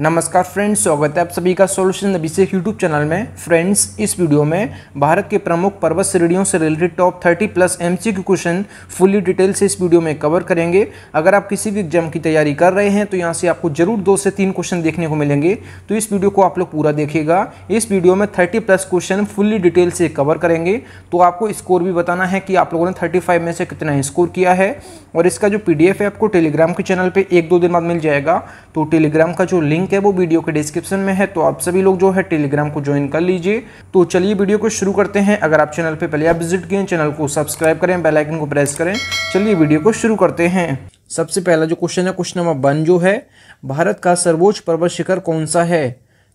नमस्कार फ्रेंड्स स्वागत है आप सभी का सॉल्यूशन अभिषेक यूट्यूब चैनल में फ्रेंड्स इस वीडियो में भारत के प्रमुख पर्वत श्रेणियों से related top 30 plus MCQ question fully detail से इस वीडियो में कवर करेंगे अगर आप किसी भी एग्जाम की तैयारी कर रहे हैं तो यहाँ से आपको जरूर दो से तीन क्वेश्चन देखने को मिलेंगे तो इस वीडियो को आप लोग पूरा देखेगा इस वीडियो में thirty plus question fully detail से कवर करेंगे तो आपको स्कोर भी बताना है कि आप लोगों ने थर्टी में से कितना स्कोर किया है और इसका जो पी है आपको टेलीग्राम के चैनल पर एक दो दिन बाद मिल जाएगा तो टेलीग्राम का जो लिंक लिंक है वो वीडियो के डिस्क्रिप्शन में है तो आप सभी लोग जो है टेलीग्राम को ज्वाइन कर लीजिए तो चलिए वीडियो को शुरू करते हैं अगर आप चैनल पर पहले आप विजिट किए चैनल को सब्सक्राइब करें बेलाइकन को प्रेस करें चलिए वीडियो को शुरू करते हैं सबसे पहला जो क्वेश्चन है क्वेश्चन नंबर वन जो है भारत का सर्वोच्च पर्वत शिखर कौन सा है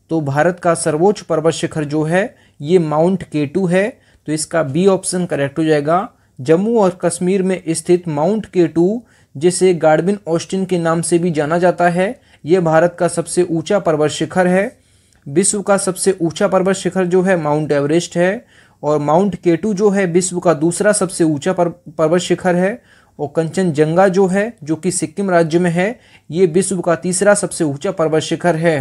तो भारत का सर्वोच्च पर्वत शिखर जो है ये माउंट केटू है तो इसका बी ऑप्शन करेक्ट हो जाएगा जम्मू और कश्मीर में स्थित माउंट केटू जिसे गार्डबिन ऑस्टिन के नाम से भी जाना जाता है ये भारत का सबसे ऊंचा पर्वत शिखर है विश्व का सबसे ऊंचा पर्वत शिखर जो है माउंट एवरेस्ट है और माउंट केटू जो है विश्व का दूसरा सबसे ऊंचा पर्वत शिखर है और कंचनजंगा जो है जो कि सिक्किम राज्य में है ये विश्व का तीसरा सबसे ऊंचा पर्वत शिखर है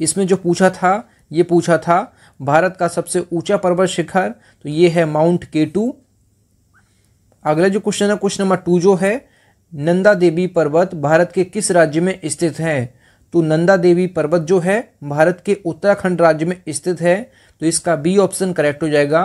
इसमें जो पूछा था ये पूछा था भारत का सबसे ऊंचा पर्वत शिखर तो ये है माउंट केटू अगला जो क्वेश्चन है क्वेश्चन नंबर टू जो है नंदा देवी पर्वत भारत के किस राज्य में स्थित है तो नंदा देवी पर्वत जो है भारत के उत्तराखंड राज्य में स्थित है तो इसका बी ऑप्शन करेक्ट हो जाएगा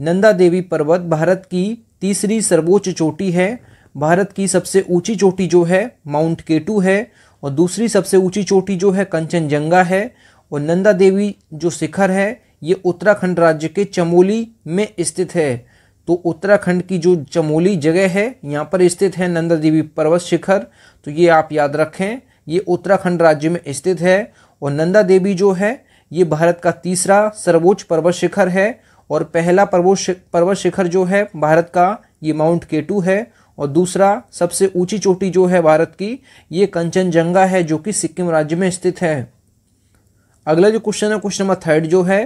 नंदा देवी पर्वत भारत की तीसरी सर्वोच्च चोटी है भारत की सबसे ऊंची चोटी जो है माउंट केटू है और दूसरी सबसे ऊंची चोटी जो है कंचनजंगा है और नंदा देवी जो शिखर है ये उत्तराखंड राज्य के चमोली में स्थित है तो उत्तराखंड की जो चमोली जगह है यहाँ पर स्थित है नंदा देवी पर्वत शिखर तो ये आप याद रखें ये उत्तराखंड राज्य में स्थित है और नंदा देवी जो है ये भारत का तीसरा सर्वोच्च पर्वत शिखर है और पहला पर्वत पर्वत शिखर जो है भारत का ये माउंट केटू है और दूसरा सबसे ऊंची चोटी जो है भारत की ये कंचनजंगा है जो कि सिक्किम राज्य में स्थित है अगला जो क्वेश्चन है क्वेश्चन नंबर थर्ड जो है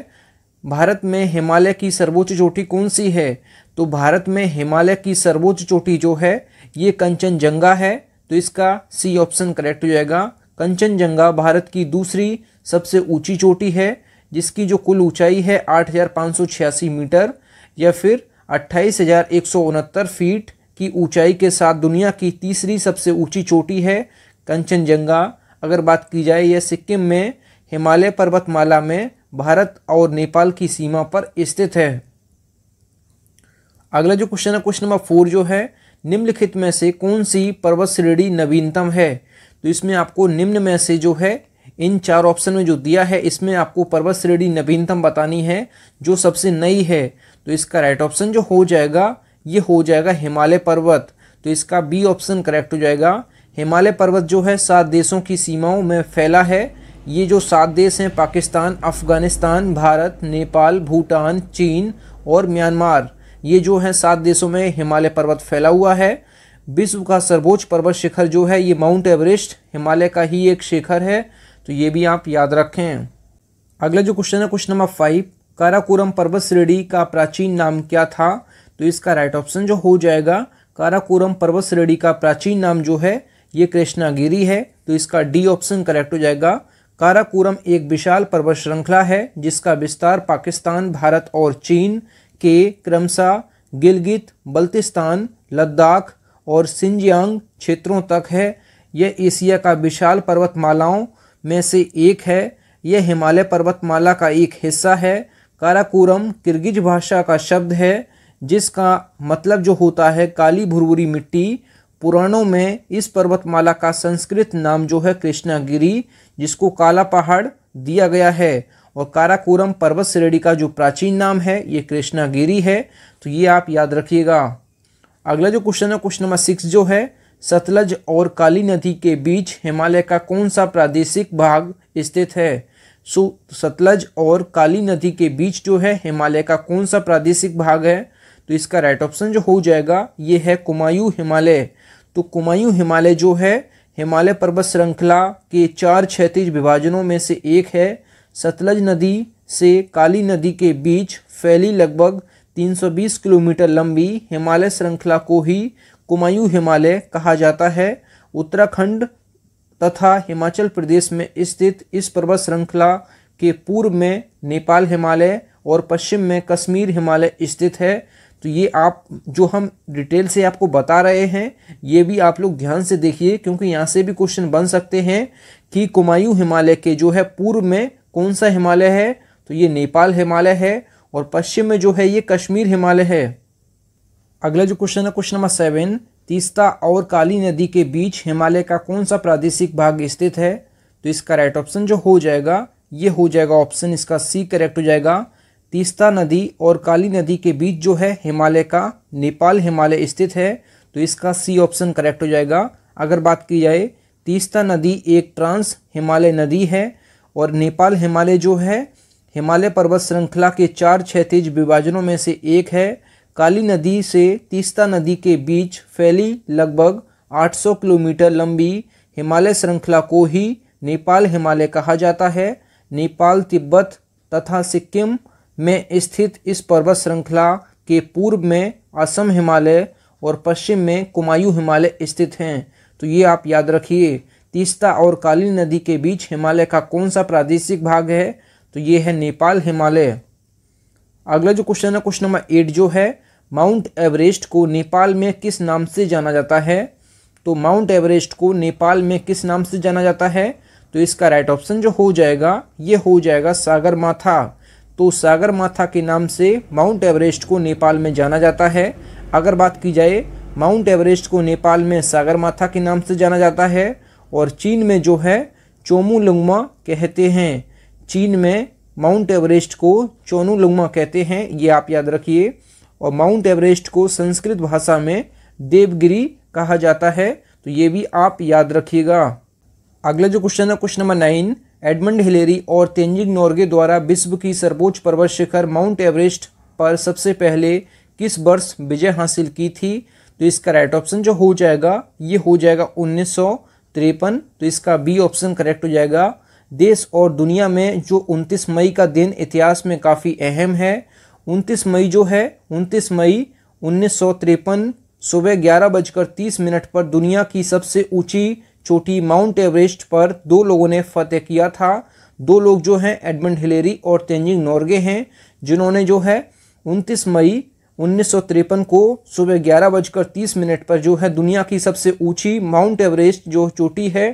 भारत में हिमालय की सर्वोच्च चोटी कौन सी है तो भारत में हिमालय की सर्वोच्च चोटी जो है ये कंचनजंगा है तो इसका सी ऑप्शन करेक्ट हो जाएगा कंचनजंगा भारत की दूसरी सबसे ऊंची चोटी है जिसकी जो कुल ऊंचाई है आठ मीटर या फिर अट्ठाईस फीट की ऊंचाई के साथ दुनिया की तीसरी सबसे ऊंची चोटी है कंचनजंगा अगर बात की जाए यह सिक्किम में हिमालय पर्वतमाला में भारत और नेपाल की सीमा पर स्थित है अगला जो क्वेश्चन है क्वेश्चन नंबर फोर जो है निम्नलिखित में से कौन सी पर्वत श्रेणी नवीनतम है तो इसमें आपको निम्न में से जो है इन चार ऑप्शन में जो दिया है इसमें आपको पर्वत श्रेणी नवीनतम बतानी है जो सबसे नई है तो इसका राइट ऑप्शन जो हो जाएगा ये हो जाएगा हिमालय पर्वत तो इसका बी ऑप्शन करेक्ट हो जाएगा हिमालय पर्वत जो है सात देशों की सीमाओं में फैला है ये जो सात देश हैं पाकिस्तान अफगानिस्तान भारत नेपाल भूटान चीन और म्यांमार ये जो है सात देशों में हिमालय पर्वत फैला हुआ है विश्व का सर्वोच्च पर्वत शिखर जो है ये माउंट एवरेस्ट हिमालय का ही एक शिखर है तो ये भी आप याद रखें अगला जो क्वेश्चन है क्वेश्चन नंबर फाइव काराकोरम पर्वत श्रेणी का प्राचीन नाम क्या था तो इसका राइट ऑप्शन जो हो जाएगा काराकोरम पर्वत श्रेणी का प्राचीन नाम जो है ये कृष्णागिरी है तो इसका डी ऑप्शन करेक्ट हो जाएगा काराकोरम एक विशाल पर्वत श्रृंखला है जिसका विस्तार पाकिस्तान भारत और चीन के क्रमशः गिलगित बल्तिस्तान लद्दाख और सिंजियांग क्षेत्रों तक है यह एशिया का विशाल पर्वतमालाओं में से एक है यह हिमालय पर्वतमाला का एक हिस्सा है काराकोरम किर्गिज भाषा का शब्द है जिसका मतलब जो होता है काली भुरभुरी मिट्टी पुराणों में इस पर्वतमाला का संस्कृत नाम जो है कृष्णागिरी जिसको काला पहाड़ दिया गया है और काराकोरम पर्वत श्रेणी का जो प्राचीन नाम है ये कृष्णागिरी है तो ये आप याद रखिएगा अगला जो क्वेश्चन है क्वेश्चन नंबर सिक्स जो है सतलज और काली नदी के बीच हिमालय का कौन सा प्रादेशिक भाग स्थित है सो सतलज और काली नदी के बीच जो है हिमालय का कौन सा प्रादेशिक भाग है तो इसका राइट ऑप्शन जो हो जाएगा ये है कुमायूं हिमालय तो कुमायूं हिमालय जो है हिमालय पर्वत श्रृंखला के चार क्षेत्रीय विभाजनों में से एक है सतलज नदी से काली नदी के बीच फैली लगभग 320 किलोमीटर लंबी हिमालय श्रृंखला को ही कुमायूं हिमालय कहा जाता है उत्तराखंड तथा हिमाचल प्रदेश में स्थित इस पर्वत श्रृंखला के पूर्व में नेपाल हिमालय और पश्चिम में कश्मीर हिमालय स्थित है तो ये आप जो हम डिटेल से आपको बता रहे हैं ये भी आप लोग ध्यान से देखिए क्योंकि यहाँ से भी क्वेश्चन बन सकते हैं कि कुमायूं हिमालय के जो है पूर्व में कौन सा हिमालय है तो ये नेपाल हिमालय है और पश्चिम में जो है ये कश्मीर हिमालय है अगला जो क्वेश्चन है क्वेश्चन नंबर सेवन तीस्ता और काली नदी के बीच हिमालय का कौन सा प्रादेशिक भाग स्थित है तो इसका राइट ऑप्शन जो हो जाएगा ये हो जाएगा ऑप्शन इसका सी करेक्ट हो जाएगा तीस्ता नदी और काली नदी के बीच जो है हिमालय का नेपाल हिमालय स्थित है तो इसका सी ऑप्शन करेक्ट हो जाएगा अगर बात की जाए तीस्ता नदी एक ट्रांस हिमालय नदी है और नेपाल हिमालय जो है हिमालय पर्वत श्रृंखला के चार क्षैतिज विभाजनों में से एक है काली नदी से तीस्ता नदी के बीच फैली लगभग 800 किलोमीटर लंबी हिमालय श्रृंखला को ही नेपाल हिमालय कहा जाता है नेपाल तिब्बत तथा सिक्किम में स्थित इस पर्वत श्रृंखला के पूर्व में असम हिमालय और पश्चिम में कुमायूं हिमालय स्थित हैं तो ये आप याद रखिए तीस्ता और काली नदी के बीच हिमालय का कौन सा प्रादेशिक भाग है तो ये है नेपाल हिमालय अगला जो क्वेश्चन है क्वेश्चन नंबर एट जो है माउंट एवरेस्ट को नेपाल में किस नाम से जाना जाता है तो माउंट एवरेस्ट को नेपाल में किस नाम से जाना जाता है तो इसका राइट ऑप्शन जो हो जाएगा ये हो जाएगा सागर माथा तो सागर माथा के नाम से माउंट एवरेस्ट को नेपाल में जाना जाता है अगर बात की जाए माउंट एवरेस्ट को नेपाल में सागर माथा के नाम से जाना जाता है और चीन में जो है चोमू कहते हैं चीन में माउंट एवरेस्ट को चोनू कहते हैं ये आप याद रखिए और माउंट एवरेस्ट को संस्कृत भाषा में देवगिरी कहा जाता है तो ये भी आप याद रखिएगा अगला जो क्वेश्चन है question number nine Edmund Hillary और तेंजिंग नॉर्गे द्वारा विश्व की सर्वोच्च पर्वत शिखर माउंट एवरेस्ट पर सबसे पहले किस वर्ष विजय हासिल की थी तो इसका राइट ऑप्शन जो हो जाएगा ये हो जाएगा उन्नीस सौ तिरपन तो इसका बी ऑप्शन करेक्ट हो जाएगा देश और दुनिया में जो 29 मई का दिन इतिहास में काफ़ी अहम है 29 मई जो है 29 मई उन्नीस सुबह ग्यारह बजकर तीस मिनट पर दुनिया की सबसे ऊंची चोटी माउंट एवरेस्ट पर दो लोगों ने फतेह किया था दो लोग जो हैं एडमंड हिलेरी और तेंजिंग नॉर्गे हैं जिन्होंने जो है 29 मई उन्नीस को सुबह ग्यारह बजकर तीस मिनट पर जो है दुनिया की सबसे ऊंची माउंट एवरेस्ट जो चोटी है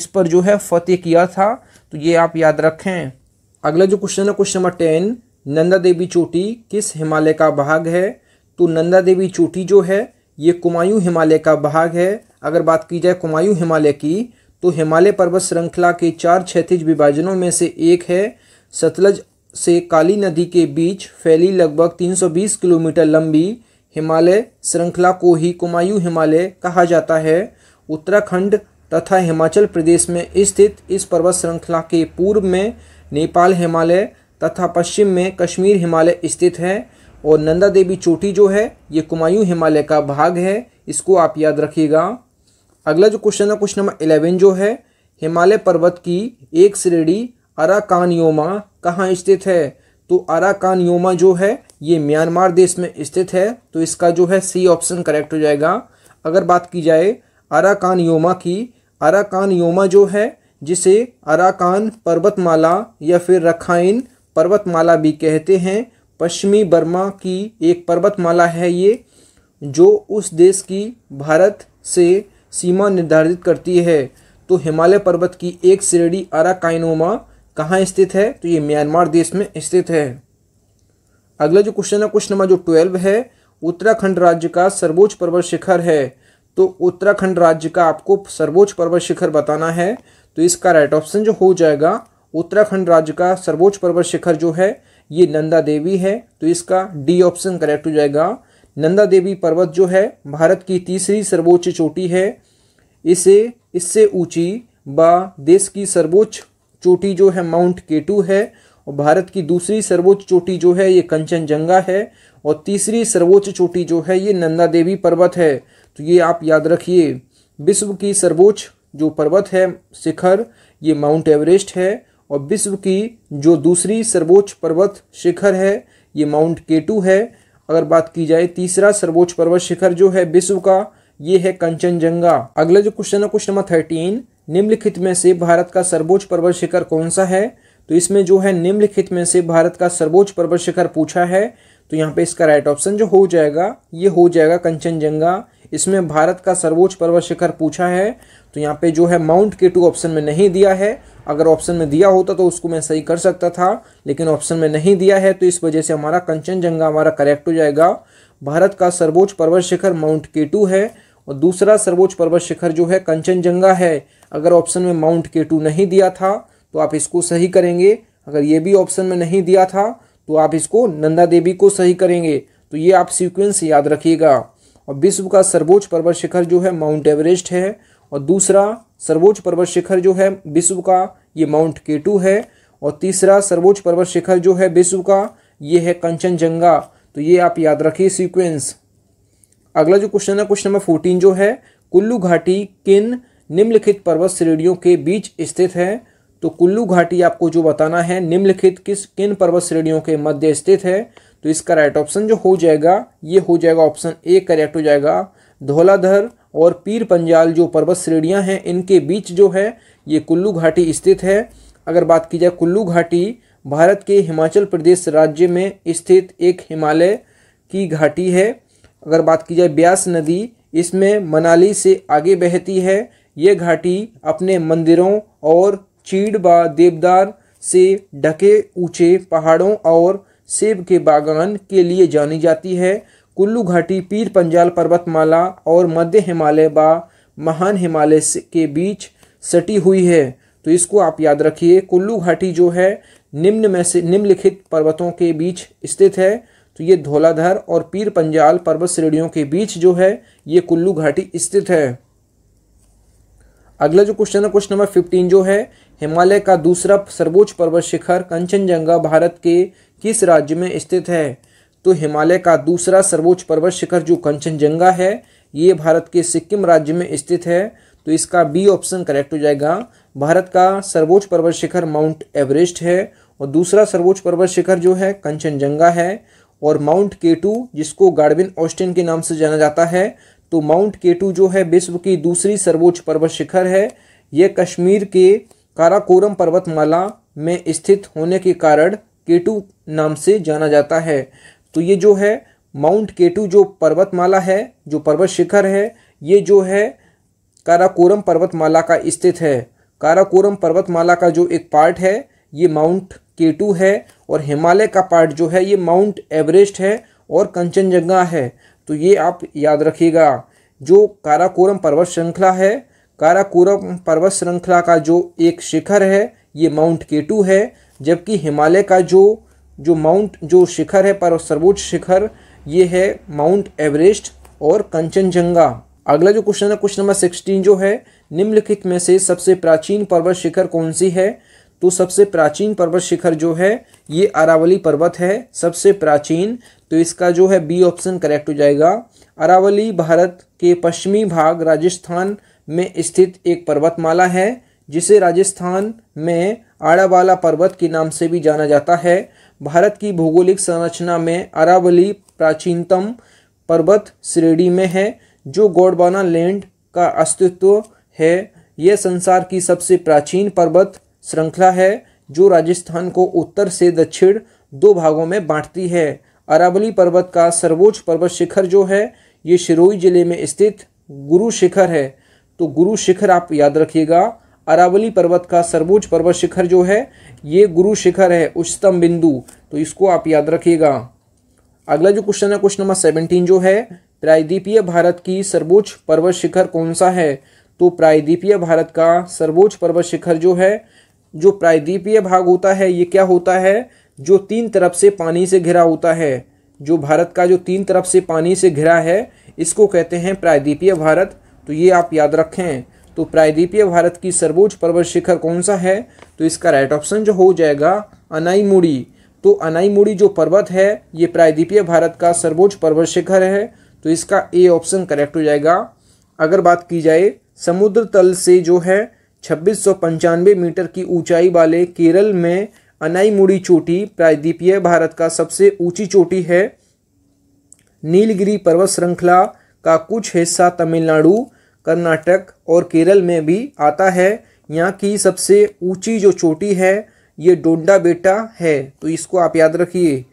इस पर जो है फतेह किया था तो ये आप याद रखें अगला जो क्वेश्चन है question number ten Nanda Devi चोटी किस हिमालय का भाग है तो नंदा देवी चोटी जो है ये कुमायूं हिमालय का भाग है अगर बात की जाए कुमायूं हिमालय की तो हिमालय पर्वत श्रृंखला के चार क्षेत्रीय विभाजनों में से एक है सतलज से काली नदी के बीच फैली लगभग 320 किलोमीटर लंबी हिमालय श्रृंखला को ही कुमायूं हिमालय कहा जाता है उत्तराखंड तथा हिमाचल प्रदेश में स्थित इस पर्वत श्रृंखला के पूर्व में नेपाल हिमालय तथा पश्चिम में कश्मीर हिमालय स्थित है और नंदा देवी चोटी जो है ये कुमायूं हिमालय का भाग है इसको आप याद रखिएगा अगला जो क्वेश्चन है क्वेश्चन नंबर इलेवन जो है हिमालय पर्वत की एक श्रेणी अराकानियोमा कहाँ स्थित है तो अराकानियोमा योमा जो है ये म्यांमार देश में स्थित है तो इसका जो है सी ऑप्शन करेक्ट हो जाएगा अगर बात की जाए अराकान योमा की अराकानियोमा योमा जो है जिसे अराकान पर्वतमाला या फिर रखाइन पर्वतमाला भी कहते हैं पश्चिमी बर्मा की एक पर्वतमाला है ये जो उस देश की भारत से सीमा निर्धारित करती है तो हिमालय पर्वत की एक श्रेणी अराकाइनोमा कहाँ स्थित है तो ये म्यांमार देश में स्थित है अगला जो क्वेश्चन है क्वेश्चन नंबर जो ट्वेल्व है उत्तराखंड राज्य का सर्वोच्च पर्वत शिखर है तो उत्तराखंड राज्य का आपको सर्वोच्च पर्वत शिखर बताना है तो इसका राइट ऑप्शन जो हो जाएगा उत्तराखंड राज्य का सर्वोच्च पर्वत शिखर जो है ये नंदा देवी है तो इसका डी ऑप्शन करेक्ट हो जाएगा नंदा देवी पर्वत जो है भारत की तीसरी सर्वोच्च चोटी है इसे इससे ऊंची व देश की सर्वोच्च चोटी जो है माउंट केटू है और भारत की दूसरी सर्वोच्च चोटी जो है ये कंचनजंगा है और तीसरी सर्वोच्च चोटी जो है ये नंदा देवी पर्वत है तो ये आप याद रखिए विश्व की सर्वोच्च जो पर्वत है शिखर ये माउंट एवरेस्ट है और विश्व की जो दूसरी सर्वोच्च पर्वत शिखर है ये माउंट केटू है अगर बात की जाए तीसरा सर्वोच्च पर्वत शिखर जो है विश्व का ये है कंचनजंगा अगला जो क्वेश्चन है क्वेश्चन नंबर थर्टीन निम्नलिखित में से भारत का सर्वोच्च पर्वत शिखर कौन सा है तो इसमें जो है निम्नलिखित में से भारत का सर्वोच्च पर्वत शिखर पूछा है तो यहाँ पे इसका राइट ऑप्शन जो हो जाएगा ये हो जाएगा कंचनजंगा इसमें भारत का सर्वोच्च पर्वत शिखर पूछा है तो यहाँ पे जो है माउंट के टू ऑप्शन में नहीं दिया है अगर ऑप्शन में दिया होता तो उसको मैं सही कर सकता था लेकिन ऑप्शन में नहीं दिया है तो इस वजह से हमारा कंचनजंगा हमारा करेक्ट हो जाएगा भारत का सर्वोच्च पर्वत शिखर माउंट केटू है और दूसरा सर्वोच्च पर्वत शिखर जो है कंचनजंगा है अगर ऑप्शन में माउंट केटू नहीं दिया था तो आप इसको सही करेंगे अगर ये भी ऑप्शन में नहीं दिया था तो आप इसको नंदा देवी को सही करेंगे तो ये आप सीक्वेंस याद रखिएगा और विश्व का सर्वोच्च पर्वत शिखर जो है माउंट एवरेस्ट है और दूसरा सर्वोच्च पर्वत शिखर जो है विश्व का ये माउंट केटू है और तीसरा सर्वोच्च पर्वत शिखर जो है विश्व का ये है कंचनजंगा तो ये आप याद रखिए सीक्वेंस अगला जो क्वेश्चन है क्वेश्चन नंबर फोर्टीन जो है कुल्लू घाटी किन निम्नलिखित पर्वत श्रेणियों के बीच स्थित है तो कुल्लू घाटी आपको जो बताना है निम्नलिखित किस किन पर्वत श्रेणियों के मध्य स्थित है तो इसका राइट ऑप्शन जो हो जाएगा ये हो जाएगा ऑप्शन ए करेक्ट हो जाएगा धौलाधर और पीर पंजाल जो पर्वत श्रेणियाँ हैं इनके बीच जो है ये कुल्लू घाटी स्थित है अगर बात की जाए कुल्लू घाटी भारत के हिमाचल प्रदेश राज्य में स्थित एक हिमालय की घाटी है अगर बात की जाए ब्यास नदी इसमें मनाली से आगे बहती है ये घाटी अपने मंदिरों और चीड़ व देवदार से ढके ऊंचे पहाड़ों और सेब के बागान के लिए जानी जाती है कुल्लू घाटी पीर पंजाल पर्वतमाला और मध्य हिमालय व महान हिमालय के बीच सटी हुई है तो इसको आप याद रखिए कुल्लू घाटी जो है निम्न में से निम्नलिखित पर्वतों के बीच स्थित है तो ये धौलाधर और पीर पंजाल पर्वत श्रेणियों के बीच जो है ये कुल्लू घाटी स्थित है अगला जो क्वेश्चन है क्वेश्चन नंबर फिफ्टीन जो है हिमालय का दूसरा सर्वोच्च पर्वत शिखर कंचनजंगा भारत के किस राज्य में स्थित है तो हिमालय का दूसरा सर्वोच्च पर्वत शिखर जो कंचनजंगा है ये भारत के सिक्किम राज्य में स्थित है तो इसका बी ऑप्शन करेक्ट हो जाएगा भारत का सर्वोच्च पर्वत शिखर माउंट एवरेस्ट है और दूसरा सर्वोच्च पर्वत शिखर जो है कंचनजंगा है और माउंट केटू जिसको गार्डविन ऑस्टिन के नाम से जाना जाता है तो माउंट केटू जो है विश्व की दूसरी सर्वोच्च पर्वत शिखर है यह कश्मीर के काराकोरम पर्वतमाला में स्थित होने के कारण केटू नाम से जाना जाता है तो ये जो है माउंट केटू जो पर्वतमाला है जो पर्वत शिखर है ये जो है काराकोरम पर्वतमाला का स्थित है काराकोरम पर्वतमाला का जो एक पार्ट है ये माउंट के टू है और हिमालय का पार्ट जो है ये माउंट एवरेस्ट है और कंचनजंगा है तो ये आप याद रखिएगा जो काराकोरम पर्वत श्रृंखला है काराकोरम पर्वत श्रृंखला का जो एक शिखर है ये माउंट केटू है जबकि हिमालय का जो जो माउंट जो शिखर है पर सर्वोच्च शिखर ये है माउंट एवरेस्ट और कंचनजंगा अगला जो क्वेश्चन है क्वेश्चन नंबर सिक्सटीन जो है निम्नलिखित में से सबसे प्राचीन पर्वत शिखर कौन सी है तो सबसे प्राचीन पर्वत शिखर जो है ये अरावली पर्वत है सबसे प्राचीन तो इसका जो है बी ऑप्शन करेक्ट हो जाएगा अरावली भारत के पश्चिमी भाग राजस्थान में स्थित एक पर्वतमाला है जिसे राजस्थान में आड़ावाला पर्वत के नाम से भी जाना जाता है भारत की भौगोलिक संरचना में अरावली प्राचीनतम पर्वत श्रेणी में है जो गोडबाना लैंड का अस्तित्व है यह संसार की सबसे प्राचीन पर्वत श्रृंखला है जो राजस्थान को उत्तर से दक्षिण दो भागों में बांटती है अरावली पर्वत का सर्वोच्च पर्वत शिखर जो है ये शिरोई जिले में स्थित गुरु शिखर है तो गुरु शिखर आप याद रखिएगा अरावली पर्वत का सर्वोच्च पर्वत शिखर जो है ये गुरु शिखर है उच्चतम बिंदु तो इसको आप याद रखिएगा अगला जो क्वेश्चन है क्वेश्चन नंबर सेवनटीन जो है प्रायद्वीपीय भारत की सर्वोच्च पर्वत शिखर कौन सा है तो प्रायद्वीपीय भारत का सर्वोच्च पर्वत शिखर जो है जो प्रायद्वीपीय भाग होता है ये क्या होता है जो तीन तरफ से पानी से घिरा होता है जो भारत का जो तीन तरफ से पानी से घिरा है इसको कहते हैं प्रायद्वीपीय भारत तो ये आप याद रखें तो प्रायद्वीपीय भारत की सर्वोच्च पर्वत शिखर कौन सा है तो इसका राइट ऑप्शन जो हो जाएगा अनाईमुड़ी तो अनाईमुड़ी जो पर्वत है ये प्रायद्वीपीय भारत का सर्वोच्च पर्वत शिखर है तो इसका ए ऑप्शन करेक्ट हो जाएगा अगर बात की जाए समुद्र तल से जो है छब्बीस मीटर की ऊंचाई वाले केरल में अनाईमुड़ी चोटी प्रायद्वीपीय भारत का सबसे ऊंची चोटी है नीलगिरी पर्वत श्रृंखला का कुछ हिस्सा तमिलनाडु कर्नाटक और केरल में भी आता है यहाँ की सबसे ऊंची जो चोटी है ये डोंडा बेटा है तो इसको आप याद रखिए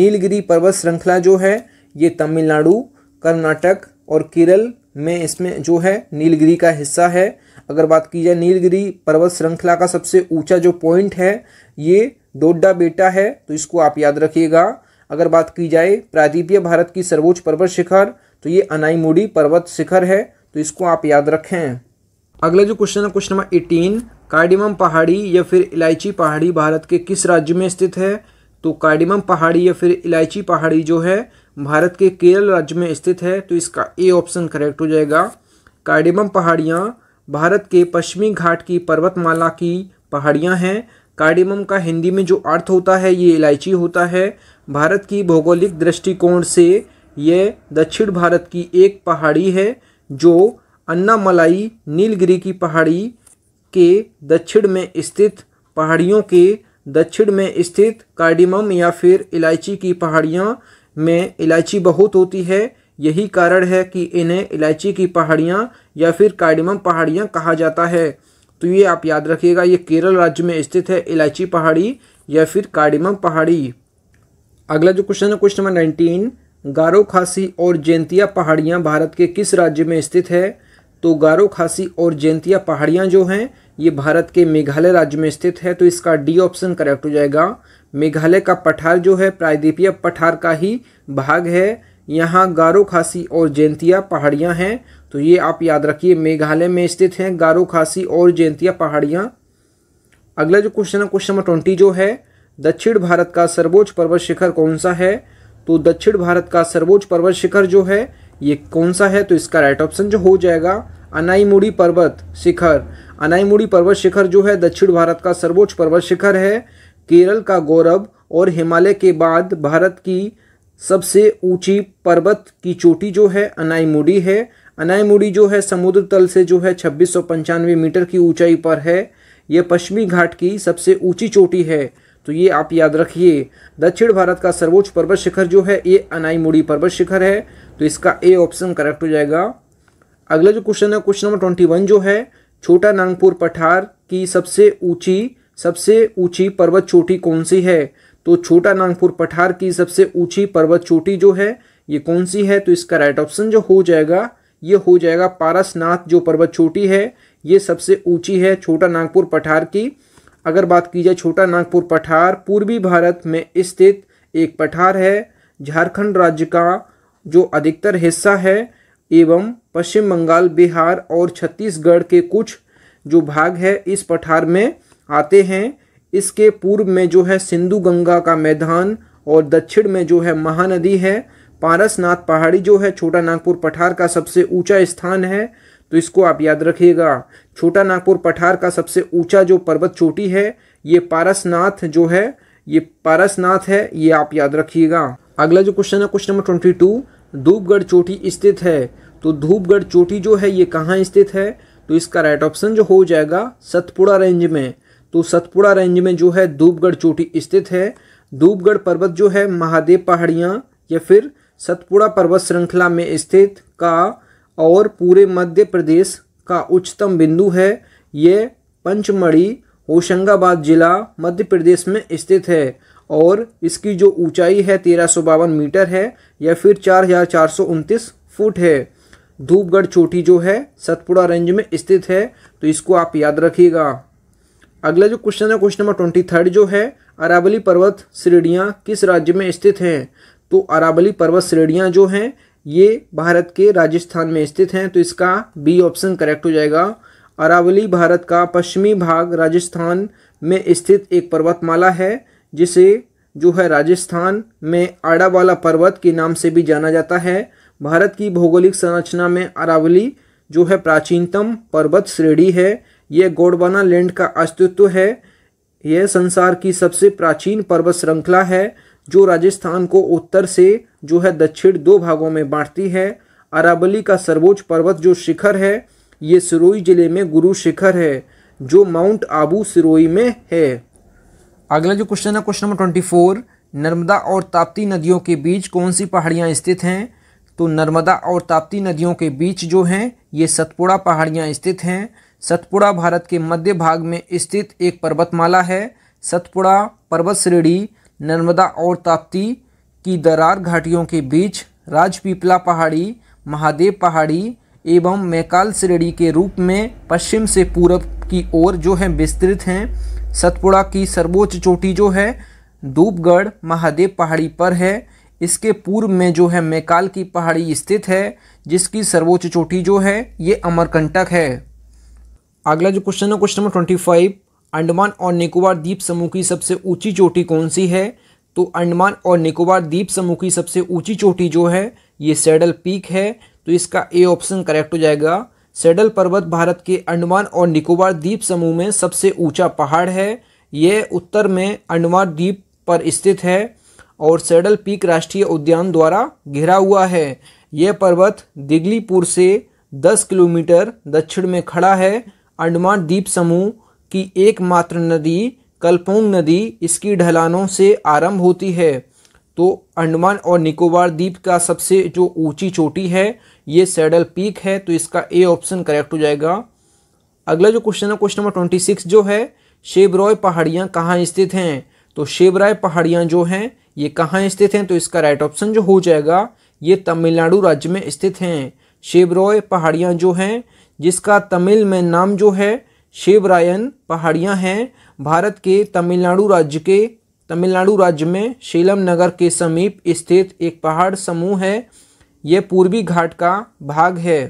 नीलगिरी पर्वत श्रृंखला जो है ये तमिलनाडु कर्नाटक और केरल में इसमें जो है नीलगिरी का हिस्सा है अगर बात की जाए नीलगिरी पर्वत श्रृंखला का सबसे ऊंचा जो पॉइंट है ये डोडा बेटा है तो इसको आप याद रखिएगा अगर बात की जाए प्रादीपीय भारत की सर्वोच्च पर्वत शिखर तो ये अनाईमुडी पर्वत शिखर है तो इसको आप याद रखें अगला जो क्वेश्चन है क्वेश्चन नंबर एटीन कार्डिमम पहाड़ी या फिर इलायची पहाड़ी भारत के किस राज्य में स्थित है तो कार्डिमम पहाड़ी या फिर इलायची पहाड़ी जो है भारत के केरल राज्य में स्थित है तो इसका ए ऑप्शन करेक्ट हो जाएगा कार्डिमम पहाड़ियाँ भारत के पश्चिमी घाट की पर्वतमाला की पहाड़ियाँ हैं कार्डिमम का हिंदी में जो अर्थ होता है ये इलायची होता है भारत की भौगोलिक दृष्टिकोण से यह दक्षिण भारत की एक पहाड़ी है जो अन्नामलाई नीलगिरी की पहाड़ी के दक्षिण में स्थित पहाड़ियों के दक्षिण में स्थित कार्डिमम या फिर इलायची की पहाड़ियाँ में इलायची बहुत होती है यही कारण है कि इन्हें इलायची की पहाड़ियाँ या फिर कार्डिमम पहाड़ियाँ कहा जाता है तो ये आप याद रखिएगा ये केरल राज्य में स्थित है इलायची पहाड़ी या फिर कार्डिमम पहाड़ी अगला जो क्वेश्चन है क्वेश्चन नंबर नाइनटीन गारो खासी और जैंतिया पहाड़ियाँ भारत के किस राज्य में स्थित है तो गारो खासी और जैंतिया पहाड़ियाँ जो हैं ये भारत के मेघालय राज्य में स्थित है तो इसका डी ऑप्शन करेक्ट हो जाएगा मेघालय का पठार जो है प्रायद्वीपीय पठार का ही भाग है यहाँ गारो खासी और जैंतिया पहाड़ियाँ हैं तो ये आप याद रखिए मेघालय में स्थित हैं गारो खासी और जैंतिया पहाड़ियाँ अगला जो क्वेश्चन है क्वेश्चन नंबर ट्वेंटी जो है दक्षिण भारत का सर्वोच्च पर्वत शिखर कौन सा है तो दक्षिण भारत का सर्वोच्च पर्वत शिखर जो है ये कौन सा है तो इसका राइट ऑप्शन जो हो जाएगा अनाईमुड़ी पर्वत शिखर अनाईमुड़ी पर्वत शिखर जो है दक्षिण भारत का सर्वोच्च पर्वत शिखर है केरल का गौरव और हिमालय के बाद भारत की सबसे ऊंची पर्वत की चोटी जो है अनाईमुडी है अनाईमुडी जो है समुद्र तल से जो है छब्बीस मीटर की ऊंचाई पर है यह पश्चिमी घाट की सबसे ऊंची चोटी है तो ये आप याद रखिए दक्षिण भारत का सर्वोच्च पर्वत शिखर जो है ये अनाईमुडी पर्वत शिखर है तो इसका ए ऑप्शन करेक्ट हो जाएगा अगला जो क्वेश्चन है क्वेश्चन नंबर ट्वेंटी वन जो है छोटा नागपुर पठार की सबसे ऊंची सबसे ऊंची पर्वत चोटी कौन सी है तो छोटा नागपुर पठार की सबसे ऊंची पर्वत चोटी जो है ये कौन सी है तो इसका राइट ऑप्शन जो हो जाएगा ये हो जाएगा पारसनाथ जो पर्वत चोटी है ये सबसे ऊंची है छोटा नागपुर पठार की अगर बात की जाए छोटा नागपुर पठार पूर्वी भारत में स्थित एक पठार है झारखंड राज्य का जो अधिकतर हिस्सा है एवं पश्चिम बंगाल बिहार और छत्तीसगढ़ के कुछ जो भाग है इस पठार में आते हैं इसके पूर्व में जो है सिंधु गंगा का मैदान और दक्षिण में जो है महानदी है पारसनाथ पहाड़ी जो है छोटा नागपुर पठार का सबसे ऊंचा स्थान है तो इसको आप याद रखिएगा छोटा नागपुर पठार का सबसे ऊंचा जो पर्वत चोटी है ये पारसनाथ जो है ये पारसनाथ है ये आप याद रखिएगा अगला जो क्वेश्चन है question number twenty two Dhupgarh चोटी स्थित है तो धूपगढ़ चोटी जो है ये कहाँ स्थित है तो इसका राइट ऑप्शन जो हो जाएगा सतपुड़ा रेंज में तो सतपुड़ा रेंज में जो है धूपगढ़ चोटी स्थित है धूपगढ़ पर्वत जो है महादेव पहाड़ियाँ या फिर सतपुड़ा पर्वत श्रृंखला में स्थित का और पूरे मध्य प्रदेश का उच्चतम बिंदु है यह पंचमढ़ी होशंगाबाद जिला मध्य प्रदेश में स्थित है और इसकी जो ऊंचाई है तेरह मीटर है या फिर चार फुट है धूपगढ़ चोटी जो है सतपुड़ा रेंज में स्थित है तो इसको आप याद रखिएगा अगला जो क्वेश्चन है क्वेश्चन नंबर ट्वेंटी थर्ड जो है अरावली पर्वत श्रेणियाँ किस राज्य में स्थित हैं तो अरावली पर्वत श्रेणियाँ जो हैं ये भारत के राजस्थान में स्थित हैं तो इसका बी ऑप्शन करेक्ट हो जाएगा अरावली भारत का पश्चिमी भाग राजस्थान में स्थित एक पर्वतमाला है जिसे जो है राजस्थान में आड़ावाला पर्वत के नाम से भी जाना जाता है भारत की भौगोलिक संरचना में अरावली जो है प्राचीनतम पर्वत श्रेणी है ये गोडवाना लैंड का अस्तित्व है यह संसार की सबसे प्राचीन पर्वत श्रृंखला है जो राजस्थान को उत्तर से जो है दक्षिण दो भागों में बांटती है अरावली का सर्वोच्च पर्वत जो शिखर है ये सिरोही जिले में गुरु शिखर है जो माउंट आबू सिरोही में है अगला जो क्वेश्चन है question number twenty four Narmada और ताप्ती नदियों के बीच कौन सी पहाड़ियाँ स्थित हैं तो नर्मदा और ताप्ती नदियों के बीच जो हैं ये सतपुड़ा पहाड़ियाँ स्थित हैं सतपुड़ा भारत के मध्य भाग में स्थित एक पर्वतमाला है सतपुड़ा पर्वत श्रेणी नर्मदा और ताप्ती की दरार घाटियों के बीच राजपीपला पहाड़ी महादेव पहाड़ी एवं मैकाल श्रेणी के रूप में पश्चिम से पूर्व की ओर जो है विस्तृत हैं सतपुड़ा की सर्वोच्च चोटी जो है धूपगढ़ महादेव पहाड़ी पर है इसके पूर्व में जो है मैकाल की पहाड़ी स्थित है जिसकी सर्वोच्च चोटी जो है ये अमरकंटक है अगला जो क्वेश्चन है question number twenty five Andaman और निकोबार द्वीप समूह की सबसे ऊंची चोटी कौन सी है तो अंडमान और निकोबार द्वीप समूह की सबसे ऊंची चोटी जो है ये सैडल पीक है तो इसका ए ऑप्शन करेक्ट हो जाएगा सैडल पर्वत भारत के अंडमान और निकोबार द्वीप समूह में सबसे ऊंचा पहाड़ है यह उत्तर में अंडमान द्वीप पर स्थित है और सैडल पीक राष्ट्रीय उद्यान द्वारा घिरा हुआ है यह पर्वत दिगलीपुर से 10 किलोमीटर दक्षिण में खड़ा है अंडमान द्वीप समूह की एकमात्र नदी कलपोंग नदी इसकी ढलानों से आरंभ होती है तो अंडमान और निकोबार द्वीप का सबसे जो ऊंची चोटी है ये सैडल पीक है तो इसका ए ऑप्शन करेक्ट हो जाएगा अगला जो क्वेश्चन है क्वेश्चन नंबर ट्वेंटी सिक्स जो है शेबरॉय पहाड़ियाँ कहाँ स्थित हैं तो शेबराय पहाड़ियाँ जो हैं ये कहाँ स्थित हैं तो इसका राइट ऑप्शन जो हो जाएगा ये तमिलनाडु राज्य में स्थित हैं शेबरॉय पहाड़ियाँ जो हैं जिसका तमिल में नाम जो है शिवरायन पहाड़ियाँ हैं भारत के तमिलनाडु राज्य के तमिलनाडु राज्य में शीलम नगर के समीप स्थित एक पहाड़ समूह है यह पूर्वी घाट का भाग है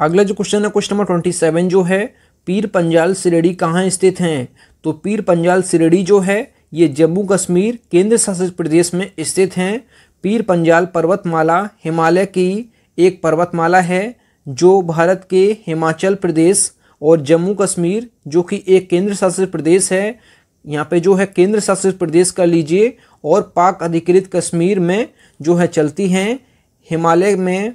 अगला जो क्वेश्चन है क्वेश्चन नंबर ट्वेंटी सेवन जो है पीर पंजाल सिरडी कहाँ स्थित हैं तो पीर पंजाल सिरेडी जो है ये जम्मू कश्मीर केंद्र शासित प्रदेश में स्थित हैं पीर पंजाल पर्वतमाला हिमालय की एक पर्वतमाला है जो भारत के हिमाचल प्रदेश और जम्मू कश्मीर जो कि एक केंद्र शासित प्रदेश है यहाँ पे जो है केंद्र शासित प्रदेश का लीजिए और पाक अधिकृत कश्मीर में जो है चलती हैं हिमालय में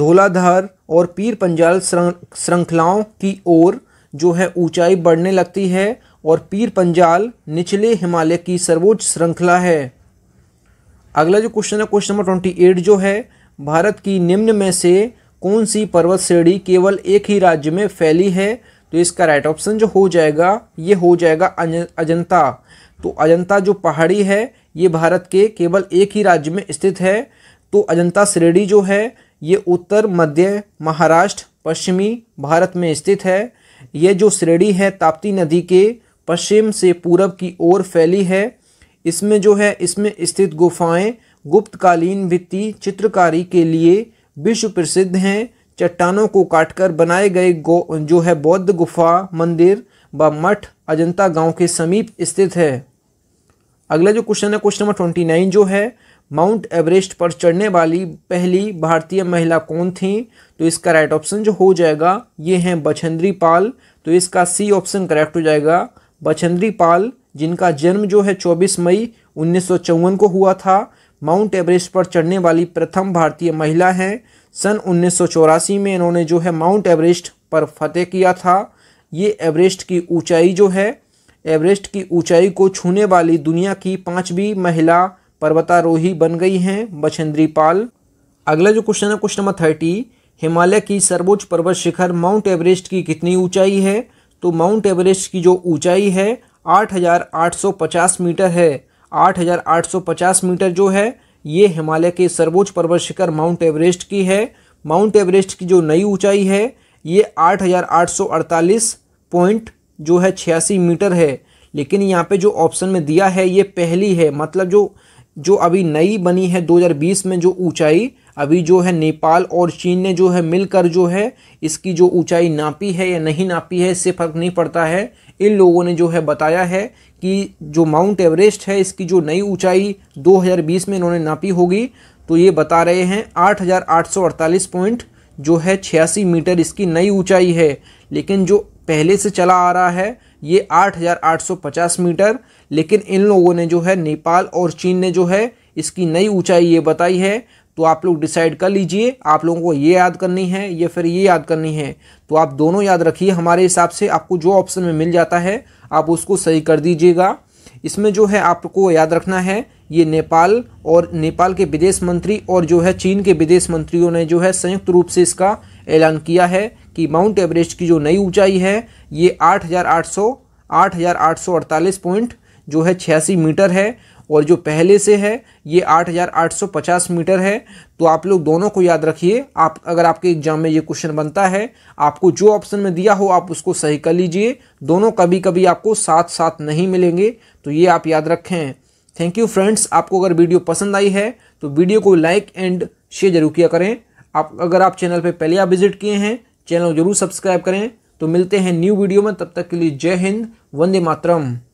धोलाधार और पीर पंजाल श्रृंखलाओं की ओर जो है ऊंचाई बढ़ने लगती है और पीर पंजाल निचले हिमालय की सर्वोच्च श्रृंखला है अगला जो क्वेश्चन है क्वेश्चन नंबर ट्वेंटी एट जो है भारत की निम्न में से कौन सी पर्वत श्रेणी केवल एक ही राज्य में फैली है तो इसका राइट ऑप्शन जो हो जाएगा ये हो जाएगा अजंता तो अजंता जो पहाड़ी है ये भारत के केवल एक ही राज्य में स्थित है तो अजंता श्रेणी जो है ये उत्तर मध्य महाराष्ट्र पश्चिमी भारत में स्थित है ये जो श्रेणी है ताप्ती नदी के पश्चिम से पूरब की ओर फैली है इसमें जो है इसमें स्थित गुफाएं गुप्तकालीन वित्तीय चित्रकारी के लिए विश्व प्रसिद्ध हैं चट्टानों को काटकर बनाए गए जो है बौद्ध गुफा मंदिर व मठ अजंता गांव के समीप स्थित है अगला जो क्वेश्चन है क्वेश्चन नंबर ट्वेंटी नाइन जो है माउंट एवरेस्ट पर चढ़ने वाली पहली भारतीय महिला कौन थी तो इसका राइट ऑप्शन जो हो जाएगा ये हैं बछेंद्री पाल तो इसका सी ऑप्शन करेक्ट हो जाएगा बछेंद्री पाल जिनका जन्म जो है 24 मई उन्नीस को हुआ था माउंट एवरेस्ट पर चढ़ने वाली प्रथम भारतीय महिला हैं सन उन्नीस में इन्होंने जो है माउंट एवरेस्ट पर फतेह किया था ये एवरेस्ट की ऊंचाई जो है एवरेस्ट की ऊंचाई को छूने वाली दुनिया की पाँचवीं महिला पर्वतारोही बन गई हैं बछेंद्री पाल अगला जो क्वेश्चन है क्वेश्चन नंबर थर्टी हिमालय की सर्वोच्च पर्वत शिखर माउंट एवरेस्ट की कितनी ऊंचाई है तो माउंट एवरेस्ट की जो ऊंचाई है पचास मीटर है 8,850 मीटर जो है ये हिमालय के सर्वोच्च पर्वत शिखर माउंट एवरेस्ट की है माउंट एवरेस्ट की जो नई ऊंचाई है ये 8,848 पॉइंट जो है छियासी मीटर है लेकिन यहाँ पे जो ऑप्शन में दिया है ये पहली है मतलब जो जो अभी नई बनी है 2020 में जो ऊंचाई अभी जो है नेपाल और चीन ने जो है मिलकर जो है इसकी जो ऊंचाई नापी है या नहीं नापी है इससे फ़र्क नहीं पड़ता है इन लोगों ने जो है बताया है कि जो माउंट एवरेस्ट है इसकी जो नई ऊंचाई 2020 में इन्होंने नापी होगी तो ये बता रहे हैं 8,848 पॉइंट जो है छियासी मीटर इसकी नई ऊंचाई है लेकिन जो पहले से चला आ रहा है ये 8,850 मीटर लेकिन इन लोगों ने जो है नेपाल और चीन ने जो है इसकी नई ऊंचाई ये बताई है तो आप लोग डिसाइड कर लीजिए आप लोगों को ये याद करनी है या फिर ये याद करनी है तो आप दोनों याद रखिए हमारे हिसाब से आपको जो ऑप्शन में मिल जाता है आप उसको सही कर दीजिएगा इसमें जो है आपको याद रखना है ये नेपाल और नेपाल के विदेश मंत्री और जो है चीन के विदेश मंत्रियों ने जो है संयुक्त रूप से इसका ऐलान किया है कि माउंट एवरेस्ट की जो नई ऊंचाई है ये आठ आठ आठ हज़ार आठ सौ अड़तालीस पॉइंट जो है छियासी मीटर है और जो पहले से है ये 8,850 मीटर है तो आप लोग दोनों को याद रखिए आप अगर आपके एग्जाम में ये क्वेश्चन बनता है आपको जो ऑप्शन में दिया हो आप उसको सही कर लीजिए दोनों कभी कभी आपको साथ साथ नहीं मिलेंगे तो ये आप याद रखें थैंक यू फ्रेंड्स आपको अगर वीडियो पसंद आई है तो वीडियो को लाइक एंड शेयर जरूर किया करें आप अगर आप चैनल पर पहले आप विजिट किए हैं चैनल जरूर सब्सक्राइब करें तो मिलते हैं न्यू वीडियो में तब तक के लिए जय हिंद वंदे मातरम